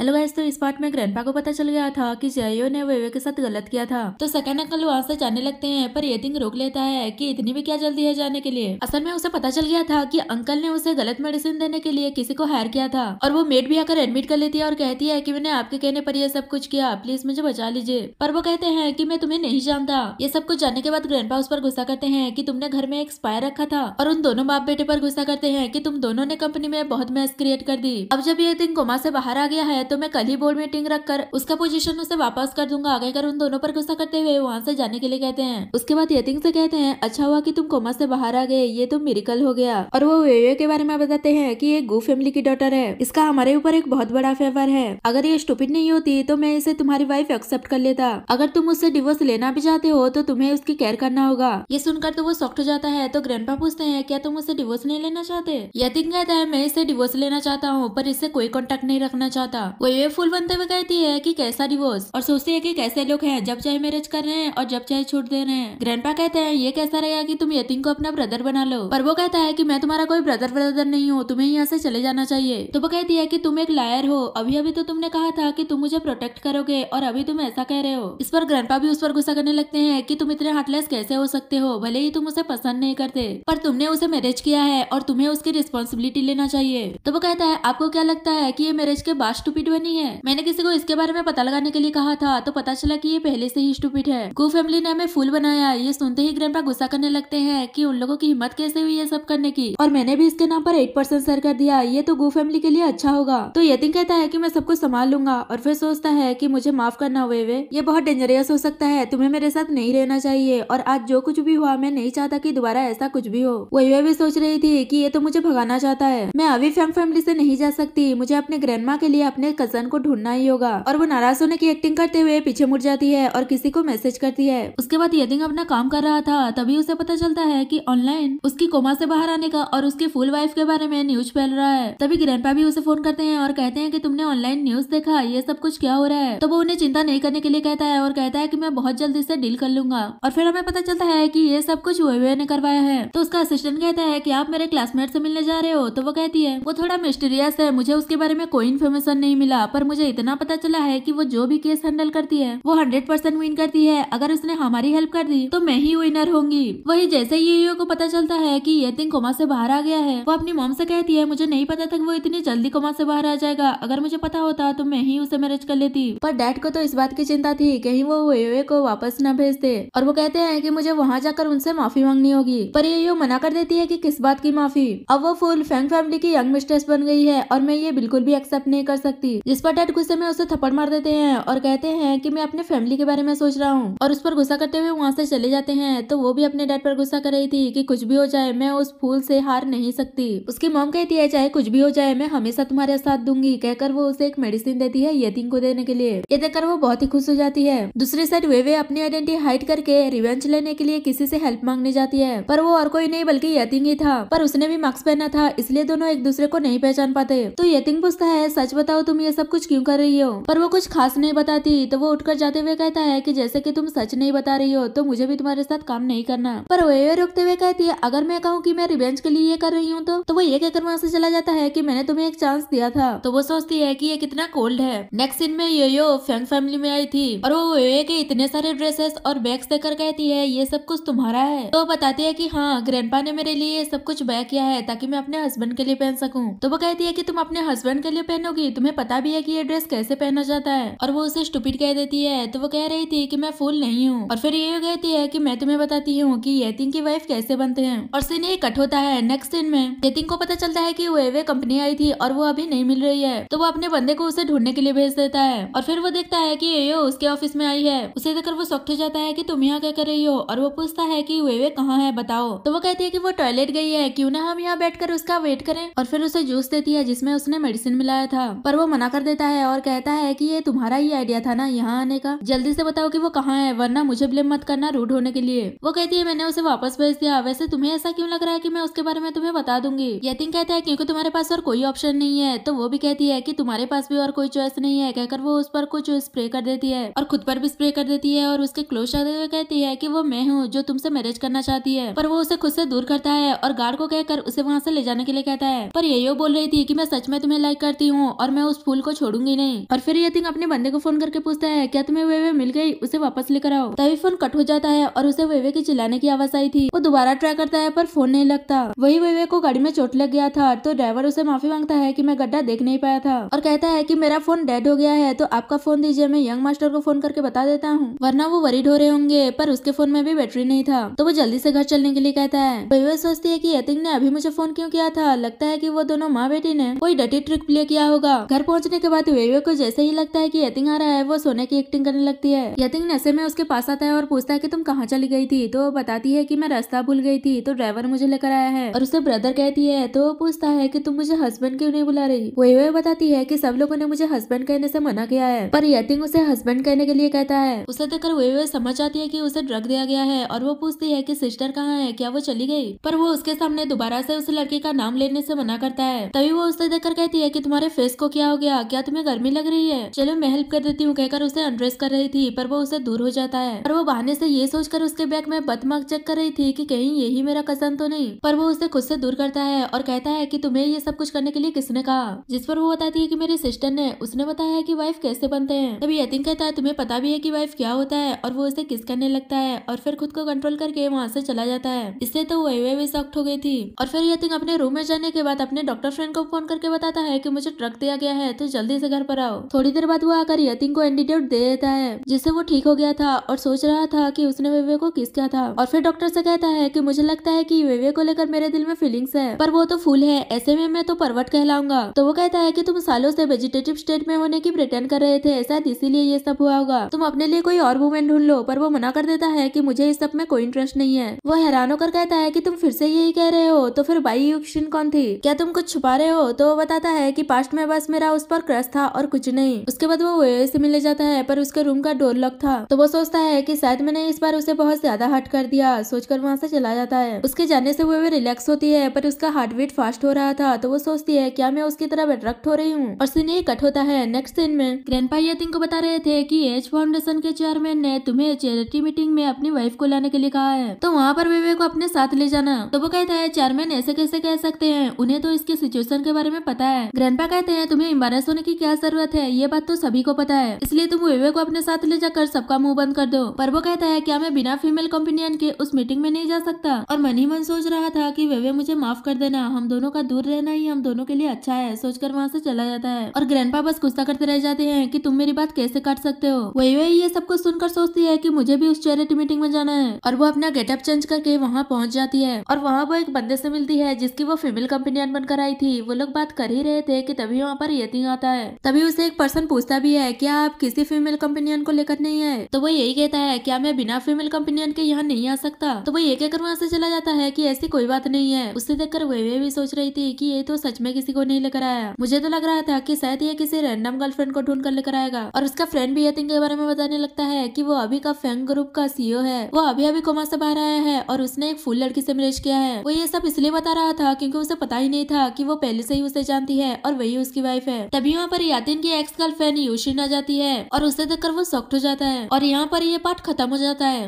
hello guys तो इस part में ग्रैंडपा को पता चल गया था कि जयो ने वेवे के साथ गलत किया था तो सकन अंकल वहाँ से जाने लगते हैं पर ये थिंग रोक लेता है कि इतनी भी क्या जल्दी है जाने के लिए असल में उसे पता चल गया था कि अंकल ने उसे गलत मेडिसिन देने के लिए किसी को हायर किया था और वो मेड भी आकर एडमिट कर लेती है और कहती है की मैंने आपके कहने पर यह सब कुछ किया प्लीज मुझे बचा लीजिए पर वो कहते हैं की मैं तुम्हें नहीं जानता ये सब कुछ जानने के बाद ग्रैंड उस पर गुस्सा करते हैं की तुमने घर में एक स्पायर रखा था और उन दोनों बाप बेटे पर गुस्सा करते हैं की तुम दोनों ने कंपनी में बहुत मैस क्रिएट कर दी अब जब ये थिंग कोमा से बाहर आ गया है तो मैं कल ही बोर्ड मीटिंग रखकर उसका पोजीशन उसे वापस कर दूंगा आगे कर उन दोनों पर गुस्सा करते हुए वहाँ से जाने के लिए कहते हैं उसके बाद यतिंग से कहते हैं अच्छा हुआ कि तुम कोमा से बाहर आ गए ये तो मेरिकल हो गया और वो वेवे के बारे में बताते हैं की ये गु फैमिली की डॉटर है इसका हमारे ऊपर एक बहुत बड़ा फेवर है अगर ये स्टूपिट नहीं होती तो मैं इसे तुम्हारी वाइफ एक्सेप्ट कर लेता अगर तुम उससे डिवोर्स लेना भी चाहते हो तो तुम्हें उसकी केयर करना होगा ये सुनकर तो वो सॉफ्ट हो जाता है तो ग्रैंड पूछते हैं क्या तुम उसे डिवोर्स नहीं लेना चाहते यतिन कहता है मैं इसे डिवोर्स लेना चाहता हूँ पर इससे कोई कॉन्टेक्ट नहीं रखना चाहता ये फूल बनते हुए कहती है की कैसा डिवोर्स और सोचती है की कैसे लोग है जब चाहे मैरिज कर रहे हैं और जब चाहे छोड़ दे रहे हैं ग्रैंड कहते हैं ये कैसा रहेगा की तुम यतीन को अपना ब्रदर बना लो पर वो कहता है की मैं तुम्हारा कोई ब्रदर ब्रदर नहीं हूँ तुम्हें यहाँ से चले जाना चाहिए तो वो कहती है की तुम एक लायर हो अभी अभी तो तुमने कहा था की तुम मुझे प्रोटेक्ट करोगे और अभी तुम ऐसा कह रहे हो इस पर ग्रैंडपा भी उस पर गुस्सा करने लगते हैं कि तुम इतने हार्टलेस कैसे हो सकते हो भले ही तुम उसे पसंद नहीं करते पर तुमने उसे मैरिज किया है और तुम्हें उसकी रिस्पॉन्सिबिलिटी लेना चाहिए तो वो कहता है आपको क्या लगता है कि ये मैरिज के बाद स्टूपिट बनी है मैंने किसी को इसके बारे में पता लगाने के लिए कहा था तो पता चला की ये पहले से ही स्टूपिट है गो फैमिली ने हमें फूल बनाया ये सुनते ही ग्रैंड गुस्सा करने लगते हैं की उन लोगों की हिम्मत कैसे हुई ये सब करने की और मैंने भी इसके नाम पर एट परसेंट सर कर दिया ये तो गो फैमिली के लिए अच्छा होगा तो यतिन कहता है की मैं सबको संभाल लूंगा और फिर सोचता है की मुझे माफ करना हुए वे ये बहुत डेंजरियस हो सकता है तुम्हें मेरे साथ नहीं रहना चाहिए और आज जो कुछ भी हुआ मैं नहीं चाहता की दोबारा ऐसा कुछ भी हो वही वे भी सोच रही थी की ये तो मुझे भगाना चाहता है मैं अभी फैम फैमिली से नहीं जा सकती मुझे अपने ग्रैंड के लिए अपने कजन को ढूंढना ही होगा और वो नाराज होने की एक्टिंग करते हुए पीछे मुड़ जाती है और किसी को मैसेज करती है उसके बाद यदिंग अपना काम कर रहा था तभी उसे पता चलता है की ऑनलाइन उसकी कोमा ऐसी बाहर आने का और उसकी फुल वाइफ के बारे में न्यूज फैल रहा है तभी ग्रैंड भी उसे फोन करते हैं और कहते हैं की तुमने ऑनलाइन न्यूज देखा ये सब कुछ क्या हो रहा है तो वो उन्हें चिंता नहीं करने के लिए कहता है और कहता है की मैं बहुत जल्दी से डील कर लूंगा और फिर हमें पता चलता है की ये सब कुछ वे ने करवाया है तो उसका असिस्टेंट कहता है की आप मेरे क्लासमेट से मिलने जा रहे हो तो वो कहती है वो थोड़ा मिस्टीरियस है मुझे उसके बारे में कोई इन्फॉर्मेशन नहीं मिली मिला पर मुझे इतना पता चला है कि वो जो भी केस हैंडल करती है वो हंड्रेड परसेंट विन करती है अगर उसने हमारी हेल्प कर दी तो मैं ही विनर होंगी वही जैसे ही यूयो को पता चलता है कि ये थिंग कोमा से बाहर आ गया है वो अपनी मोम से कहती है मुझे नहीं पता था कि वो इतनी जल्दी कोमा से बाहर आ जाएगा अगर मुझे पता होता तो मैं ही उसे मैरिज कर लेती पर डैड को तो इस बात की चिंता थी कहीं वो यूयो को वापस न भेज दे और वो कहते हैं की मुझे वहाँ जाकर उनसे माफी मांगनी होगी पर ये मना कर देती है की कि किस बात की माफी अब वो फुल फैंग फैमिली की यंग मिस्ट्रेस बन गई है और मैं ये बिल्कुल भी एक्सेप्ट नहीं कर सकती जिस पर डैड गुस्से में उसे थप्पड़ मार देते हैं और कहते हैं की मैं अपने फैमिली के बारे में सोच रहा हूँ और उस पर गुस्सा करते हुए वहाँ से चले जाते हैं तो वो भी अपने डैड पर गुस्सा कर रही थी की कुछ भी हो जाए मैं उस फूल से हार नहीं सकती उसकी मोम कहती है चाहे कुछ भी हो जाए मैं हमेशा तुम्हारे साथ दूंगी कहकर वो उसे एक मेडिसिन देती है यतीन को देने के लिए ये देखकर वो बहुत ही खुश हो जाती है दूसरी साइड वे वे अपनी आइडेंटिटी हाइड करके रिवेंज लेने के लिए किसी से हेल्प मांगने जाती है पर वो और कोई नहीं बल्कि यतिंग ही था पर उसने भी मास्क पहना था इसलिए दोनों एक दूसरे को नहीं पहचान पाते तो यतिंग पूछता है सच बताओ तुम ये सब कुछ क्यों कर रही हो पर वो कुछ खास नहीं बताती तो वो उठकर जाते हुए कहता है की जैसे की तुम सच नहीं बता रही हो तो मुझे भी तुम्हारे साथ काम नहीं करना पर वो ये रुकते हुए कहती है अगर मैं कहूँ की मैं रिवेंज के लिए ये कर रही हूँ तो, तो वो ये कहकर वहाँ ऐसी चला जाता है की मैंने तुम्हें एक चांस दिया था तो वो सोचती है की ये कितना कोल्ड है नेक्स्ट सीन में यो फैंग फैमिली में आई थी और वो ये के इतने सारे ड्रेसेस और बैग्स देकर कहती है ये सब कुछ तुम्हारा है तो बताती है की हाँ ग्रैंड ने मेरे लिए सब कुछ बै किया है ताकि मैं अपने हस्बैंड के लिए पहन सकूं तो वो कहती है कि तुम अपने हस्बैंड के लिए पहनोगी तुम्हें पता पता भी है कि ये ड्रेस कैसे पहना जाता है और वो उसे स्टूपिड कह देती है तो वो कह रही थी कि मैं फूल नहीं हूँ और फिर ये कहती है कि मैं तुम्हें बताती हूँ कि यतिन की वाइफ कैसे बनते हैं और सीन ये कट होता है नेक्स्ट दिन में यतिन को पता चलता है की वेवे कंपनी आई थी और वो अभी नहीं मिल रही है तो वो अपने बंदे को उसे ढूंढने के लिए भेज देता है और फिर वो देखता है की ये उसके ऑफिस में आई है उसे देखकर वो सख्त हो जाता है की तुम यहाँ क्या कर रही हो और वो पूछता है की वेवे कहाँ है बताओ तो वो कहती है की वो टॉयलेट गई है क्यूँ ना हम यहाँ बैठ उसका वेट करें और फिर उसे जूस देती है जिसमे उसने मेडिसिन मिलाया था पर वो मना कर देता है और कहता है कि ये तुम्हारा ही आइडिया था ना यहाँ आने का जल्दी से बताओ कि वो कहाँ है वरना मुझे ब्लेम मत करना रूड होने के लिए वो कहती है मैंने उसे वापस भेज दिया वैसे तुम्हें ऐसा क्यों लग रहा है की मैं उसके बारे में तुम्हें बता दूंगी यतिन कहता है क्योंकि तुम्हारे पास और कोई ऑप्शन नहीं है तो वो भी कहती है की तुम्हारे पास भी और कोई चॉइस नहीं है कहकर वो उस पर कुछ स्प्रे कर देती है और खुद पर भी स्प्रे कर देती है और उसके क्लोज आते हुए कहती है की वो मैं हूँ जो तुमसे मैरिज करना चाहती है पर वो उसे खुद से दूर करता है और गार्ड को कहकर उसे वहाँ से ले जाने के लिए कहता है पर ये बोल रही थी की मैं सच में तुम्हें लाइक करती हूँ और मैं उस स्कूल को छोड़ूंगी नहीं और फिर यतिंग अपने बंदे को फोन करके पूछता है क्या तुम्हें वेवे मिल गई उसे वापस लेकर आओ तभी फोन कट हो जाता है और उसे वेवे के चिल्लाने की आवाज आई थी वो दोबारा ट्राई करता है पर फोन नहीं लगता वही वेवे को गाड़ी में चोट लग गया था तो ड्राइवर उसे माफी मांगता है की मैं गड्ढा देख नहीं पाया था और कहता है की मेरा फोन डेड हो गया है तो आपका फोन दीजिए मैं यंग मास्टर को फोन करके बता देता हूँ वरना वो वरीड हो रहे होंगे पर उसके फोन में भी बैटरी नहीं था तो वो जल्दी से घर चलने के लिए कहता है वेवे सोचती है की यतिंग ने अभी मुझे फोन क्यों किया था लगता है की वो दोनों माँ बेटी ने कोई डटी ट्रिक प्ले किया होगा घर पहुंच पहुंचने के बाद वेवे को जैसे ही लगता है कि यतिंग आ रहा है वो सोने की एक्टिंग करने लगती है यतिंग नशे में उसके पास आता है और पूछता है कि तुम कहाँ चली गई थी तो बताती है कि मैं रास्ता भूल गई थी तो ड्राइवर मुझे लेकर आया है और उसे ब्रदर कहती है तो वो पूछता है कि तुम मुझे हस्बैंड क्यों नहीं बुला रही वेवे बताती है कि सब लोगों ने मुझे हस्बैंड कहने से मना किया है पर यतिंग उसे हस्बैंड कहने के लिए कहता है उसे देखकर वेवे समझ आती है की उसे ड्रग दिया गया है और वो पूछती है की सिस्टर कहाँ है क्या वो चली गई पर वो उसके सामने दोबारा से उस लड़की का नाम लेने से मना करता है तभी वो उसे देखकर कहती है की तुम्हारे फेस को क्या हो गया गया क्या तुम्हें गर्मी लग रही है चलो मैं हेल्प कर देती हूँ कहकर उसे अनड्रेस कर रही थी पर वो उसे दूर हो जाता है और वो बहाने से ये सोचकर उसके बैग में बदमाक चेक कर रही थी कि कहीं यही मेरा कसन तो नहीं पर वो उसे खुद से दूर करता है और कहता है कि तुम्हें ये सब कुछ करने के लिए किसने कहा जिस पर वो बताती है कि मेरी सिस्टर ने उसने बताया है कि वाइफ कैसे बनते हैं तभी यतीन कहता है तुम्हें पता भी है कि वाइफ क्या होता है और वो उसे किस करने लगता है और फिर खुद को कंट्रोल करके वहाँ से चला जाता है इससे तो वही वे भी सख्त हो गई थी और फिर यतीन अपने रूम में जाने के बाद अपने डॉक्टर फ्रेंड को फोन करके बताता है की मुझे ट्रक दिया गया है तो जल्दी से घर पर आओ थोड़ी देर बाद वो आकर यतीन को एंटीडोट दे देता है जिससे वो ठीक हो गया था और सोच रहा था की उसने वेवे को किस किया था और फिर डॉक्टर से कहता है की मुझे लगता है की वेवे को लेकर मेरे दिल में फीलिंग्स है पर वो तो फूल है ऐसे में मैं तो पर्वत कहलाऊंगा तो वो कहता है की तुम सालों से वेजिटेटिव स्टेट में होने की प्रिटेंड कर रहे थे शायद इसीलिए ये सब हुआ होगा तुम अपने लिए कोई और वुमेन ढूंढ लो पर वो मना कर देता है की मुझे इस सब में कोई इंटरेस्ट नहीं है वो हैरान होकर कहता है की तुम फिर से यही कह रहे हो तो फिर बाई कौन थी क्या तुम कुछ छुपा रहे हो तो वो बताता है की पास्ट में बस मेरा उस पर क्रश था और कुछ नहीं उसके बाद वो वे से मिलने जाता है पर उसके रूम का डोर लॉक था तो वो सोचता है कि शायद मैंने इस बार उसे बहुत ज्यादा हट कर दिया सोचकर वहाँ से चला जाता है उसके जाने से वेवे रिलैक्स होती है पर उसका हार्ट बीट फास्ट हो रहा था तो वो सोचती है क्या मैं उसकी तरफ अट्रैक्ट हो रही हूँ और सीन कट होता है नेक्स्ट दिन में ग्रैंड यतिन को बता रहे थे की एज फाउंडेशन के चेयरमैन ने तुम्हें चैरिटी मीटिंग में अपनी वाइफ को लाने के लिए कहा है तो वहाँ पर वे को अपने साथ ले जाना तो वो कहता है चेयरमैन ऐसे कैसे कह सकते हैं उन्हें तो इसके सिचुएशन के बारे में पता है ग्रैंडपा कहते हैं तुम्हें इमार नाराज होने की क्या जरूरत है ये बात तो सभी को पता है इसलिए तुम विवेक को अपने साथ ले जाकर सबका मुंह बंद कर दो पर वो कहता है क्या मैं बिना फीमेल कंपनियन के उस मीटिंग में नहीं जा सकता और मन ही मन सोच रहा था कि वेवे मुझे माफ कर देना हम दोनों का दूर रहना ही हम दोनों के लिए अच्छा है सोचकर वहाँ से चला जाता है और ग्रैंड बस गुस्सा करते रह जाते हैं की तुम मेरी बात कैसे काट सकते हो वही वही ये सब कुछ सुनकर सोचती है की मुझे भी उस चैरिटी मीटिंग में जाना है और वो अपना गेटअप चेंज करके वहाँ पहुँच जाती है और वहाँ वो एक बंदे से मिलती है जिसकी वो फीमेल कंपनियन बनकर आई थी वो लोग बात कर ही रहे थे की तभी वहाँ पर यतिंग आता है तभी उसे एक पर्सन पूछता भी है क्या आप किसी फीमेल कंपेनियन को लेकर नहीं आए तो वो यही कहता है क्या मैं बिना फीमेल कंपेनियन के यहाँ नहीं आ सकता तो वो ये कहकर वहाँ से चला जाता है की ऐसी कोई बात नहीं है उसे देखकर वे भी सोच रही थी की ये तो सच में किसी को नहीं लेकर आया मुझे तो लग रहा था की शायद ये किसी रैंडम गर्लफ्रेंड को ढूंढ कर लेकर आएगा और उसका फ्रेंड भी यतिन के बारे में बताने लगता है की वो अभी का फैंग ग्रुप का सीओ है वो अभी अभी कोमा से बाहर आया है और उसने एक फूल लड़की से मैरिज किया है वो ये सब इसलिए बता रहा था क्योंकि उसे पता ही नहीं था कि वो पहले से ही उसे जानती है और वही उसकी वाइफ है तभी यहाँ पर यातिन की एक्स गर्लफ्रेंड यूशिन आ जाती है और उसे देखकर वो सॉक्ट हो जाता है और यहाँ पर ये पार्ट खत्म हो जाता है